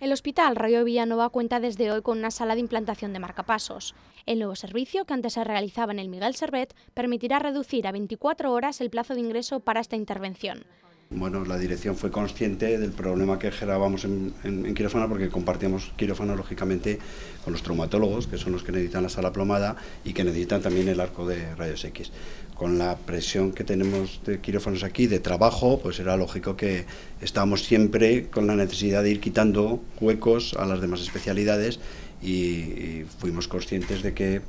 El Hospital Rayo Villanova cuenta desde hoy con una sala de implantación de marcapasos. El nuevo servicio, que antes se realizaba en el Miguel Servet, permitirá reducir a 24 horas el plazo de ingreso para esta intervención bueno, la dirección fue consciente del problema que generábamos en, quirófano porque compartíamos quirófano, lógicamente, con los traumatólogos, que son los que necesitan la sala plomada y que necesitan también el arco de rayos X. Con la presión que tenemos de quirófanos aquí, de trabajo, pues era lógico que estábamos siempre con la necesidad de ir quitando huecos a las demás especialidades y fuimos conscientes de que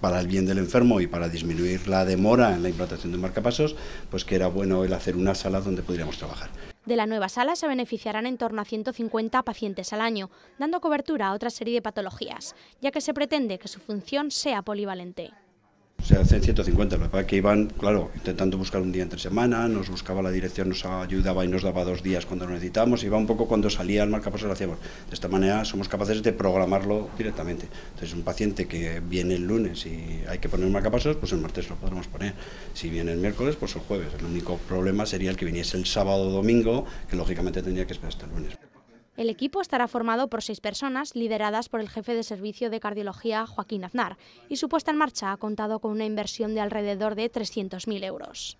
para el bien del enfermo y para disminuir la demora en la implantación de marcapasos, pues que era bueno el hacer una sala donde pudiéramos trabajar. De la nueva sala se beneficiarán en torno a 150 pacientes al año, dando cobertura a otra serie de patologías, ya que se pretende que su función sea polivalente se hacen 150. Lo que pasa es que iban, claro, intentando buscar un día entre semana, nos buscaba la dirección, nos ayudaba y nos daba dos días cuando lo necesitamos, iba un poco cuando salía el marcapasos pues lo hacíamos. De esta manera somos capaces de programarlo directamente. Entonces, un paciente que viene el lunes y hay que poner un marcapasos, pues el martes lo podremos poner. Si viene el miércoles, pues el jueves. El único problema sería el que viniese el sábado o domingo, que lógicamente tendría que esperar hasta el lunes. El equipo estará formado por seis personas lideradas por el jefe de servicio de cardiología Joaquín Aznar y su puesta en marcha ha contado con una inversión de alrededor de 300.000 euros.